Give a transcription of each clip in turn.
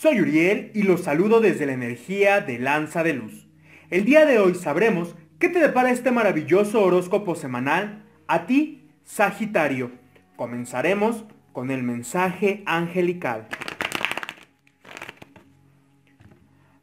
Soy Uriel y los saludo desde la energía de Lanza de Luz. El día de hoy sabremos qué te depara este maravilloso horóscopo semanal a ti, Sagitario. Comenzaremos con el mensaje angelical.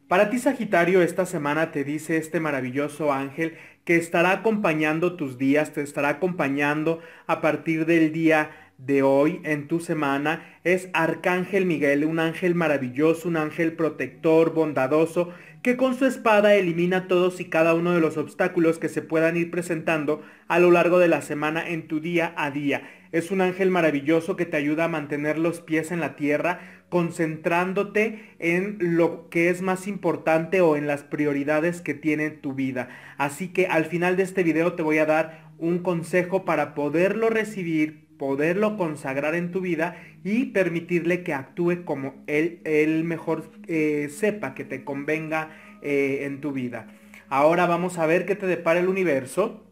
Para ti Sagitario, esta semana te dice este maravilloso ángel que estará acompañando tus días, te estará acompañando a partir del día de hoy en tu semana es Arcángel Miguel, un ángel maravilloso, un ángel protector, bondadoso, que con su espada elimina todos y cada uno de los obstáculos que se puedan ir presentando a lo largo de la semana en tu día a día. Es un ángel maravilloso que te ayuda a mantener los pies en la tierra, concentrándote en lo que es más importante o en las prioridades que tiene tu vida. Así que al final de este video te voy a dar un consejo para poderlo recibir, poderlo consagrar en tu vida y permitirle que actúe como él, mejor eh, sepa que te convenga eh, en tu vida. Ahora vamos a ver qué te depara el universo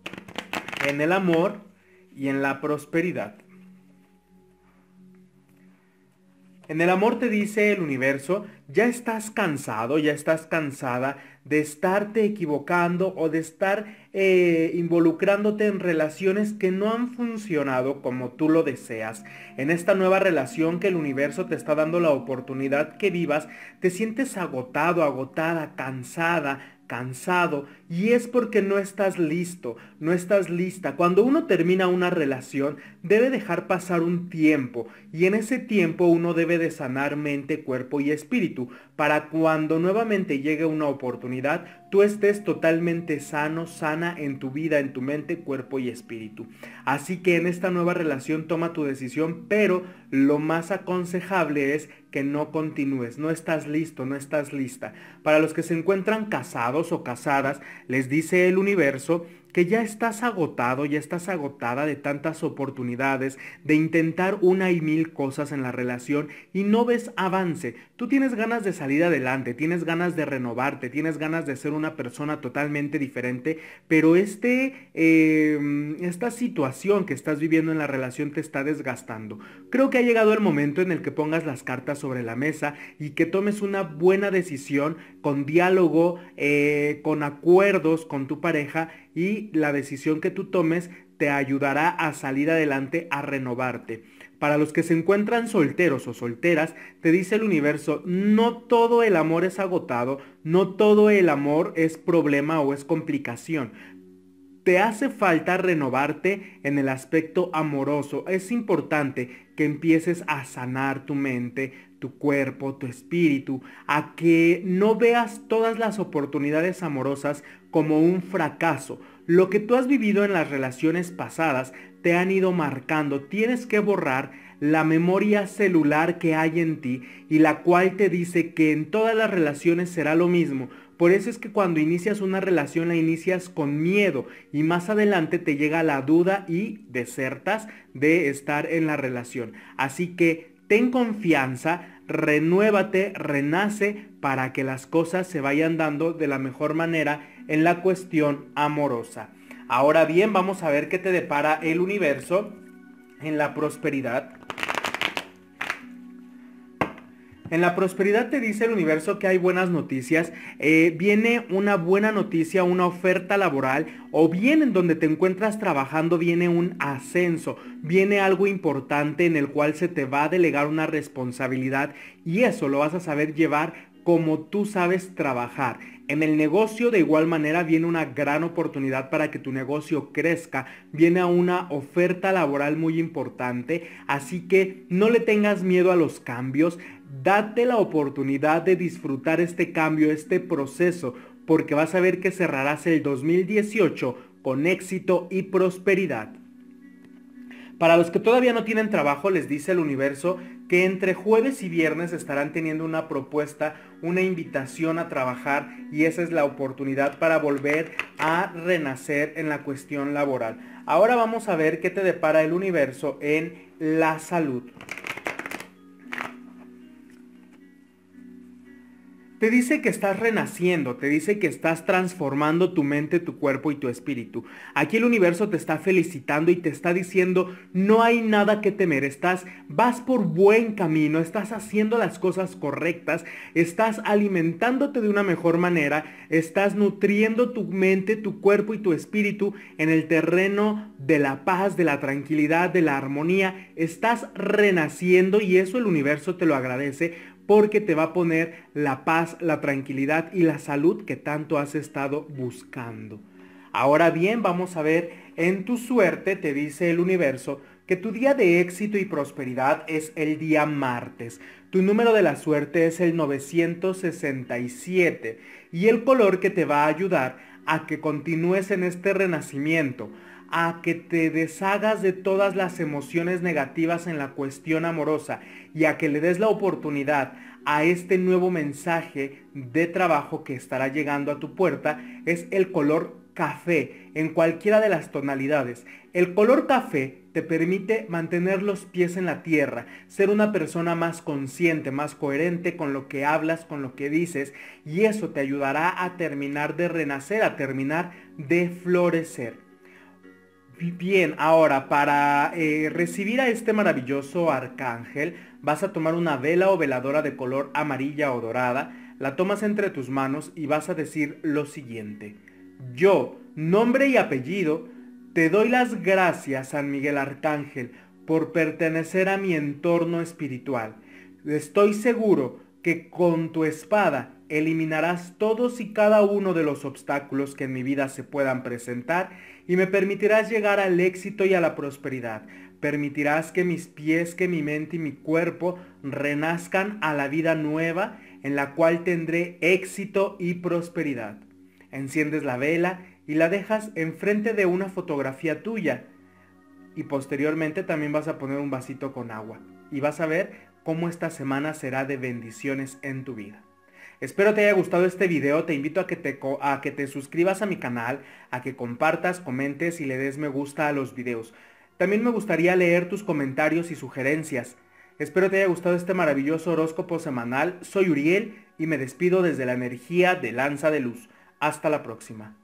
en el amor y en la prosperidad. En el amor te dice el universo, ya estás cansado, ya estás cansada de estarte equivocando o de estar eh, involucrándote en relaciones que no han funcionado como tú lo deseas. En esta nueva relación que el universo te está dando la oportunidad que vivas, te sientes agotado, agotada, cansada, cansado y es porque no estás listo, no estás lista. Cuando uno termina una relación debe dejar pasar un tiempo y en ese tiempo uno debe de sanar mente, cuerpo y espíritu para cuando nuevamente llegue una oportunidad tú estés totalmente sano, sana en tu vida, en tu mente, cuerpo y espíritu. Así que en esta nueva relación toma tu decisión, pero lo más aconsejable es que no continúes, no estás listo, no estás lista. Para los que se encuentran casados o casadas, les dice el universo que ya estás agotado, ya estás agotada de tantas oportunidades, de intentar una y mil cosas en la relación y no ves avance. Tú tienes ganas de salir adelante, tienes ganas de renovarte, tienes ganas de ser una persona totalmente diferente, pero este, em, esta situación que estás viviendo en la relación te está desgastando. Creo que ha llegado el momento en el que pongas las cartas sobre la mesa y que tomes una buena decisión con diálogo, eh, con acuerdos con tu pareja y la decisión que tú tomes te ayudará a salir adelante, a renovarte. Para los que se encuentran solteros o solteras, te dice el universo, no todo el amor es agotado, no todo el amor es problema o es complicación te hace falta renovarte en el aspecto amoroso. Es importante que empieces a sanar tu mente, tu cuerpo, tu espíritu, a que no veas todas las oportunidades amorosas como un fracaso. Lo que tú has vivido en las relaciones pasadas te han ido marcando. Tienes que borrar la memoria celular que hay en ti y la cual te dice que en todas las relaciones será lo mismo. Por eso es que cuando inicias una relación la inicias con miedo y más adelante te llega la duda y desertas de estar en la relación. Así que ten confianza, renuévate, renace para que las cosas se vayan dando de la mejor manera en la cuestión amorosa. Ahora bien, vamos a ver qué te depara el universo en la prosperidad en la prosperidad te dice el universo que hay buenas noticias, eh, viene una buena noticia, una oferta laboral o bien en donde te encuentras trabajando viene un ascenso, viene algo importante en el cual se te va a delegar una responsabilidad y eso lo vas a saber llevar como tú sabes trabajar. En el negocio de igual manera viene una gran oportunidad para que tu negocio crezca, viene a una oferta laboral muy importante, así que no le tengas miedo a los cambios, date la oportunidad de disfrutar este cambio, este proceso, porque vas a ver que cerrarás el 2018 con éxito y prosperidad. Para los que todavía no tienen trabajo, les dice el universo que entre jueves y viernes estarán teniendo una propuesta, una invitación a trabajar y esa es la oportunidad para volver a renacer en la cuestión laboral. Ahora vamos a ver qué te depara el universo en la salud. Te dice que estás renaciendo, te dice que estás transformando tu mente, tu cuerpo y tu espíritu. Aquí el universo te está felicitando y te está diciendo, no hay nada que temer, estás, vas por buen camino, estás haciendo las cosas correctas, estás alimentándote de una mejor manera, estás nutriendo tu mente, tu cuerpo y tu espíritu en el terreno de la paz, de la tranquilidad, de la armonía, estás renaciendo y eso el universo te lo agradece porque te va a poner la paz, la tranquilidad y la salud que tanto has estado buscando. Ahora bien, vamos a ver, en tu suerte te dice el universo que tu día de éxito y prosperidad es el día martes. Tu número de la suerte es el 967 y el color que te va a ayudar a que continúes en este renacimiento, a que te deshagas de todas las emociones negativas en la cuestión amorosa y a que le des la oportunidad a este nuevo mensaje de trabajo que estará llegando a tu puerta es el color café en cualquiera de las tonalidades. El color café te permite mantener los pies en la tierra, ser una persona más consciente, más coherente con lo que hablas, con lo que dices, y eso te ayudará a terminar de renacer, a terminar de florecer. Bien, ahora para eh, recibir a este maravilloso arcángel vas a tomar una vela o veladora de color amarilla o dorada, la tomas entre tus manos y vas a decir lo siguiente. Yo, nombre y apellido, te doy las gracias, San Miguel Arcángel, por pertenecer a mi entorno espiritual. Estoy seguro que con tu espada eliminarás todos y cada uno de los obstáculos que en mi vida se puedan presentar y me permitirás llegar al éxito y a la prosperidad. Permitirás que mis pies, que mi mente y mi cuerpo renazcan a la vida nueva en la cual tendré éxito y prosperidad. Enciendes la vela y la dejas enfrente de una fotografía tuya y posteriormente también vas a poner un vasito con agua y vas a ver cómo esta semana será de bendiciones en tu vida. Espero te haya gustado este video, te invito a que te, suscribas a mi canal, a que compartas, comentes y le des me gusta a los videos. También me gustaría leer tus comentarios y sugerencias. Espero te haya gustado este maravilloso horóscopo semanal, soy Uriel y me despido desde la energía de Lanza de Luz. Hasta la próxima.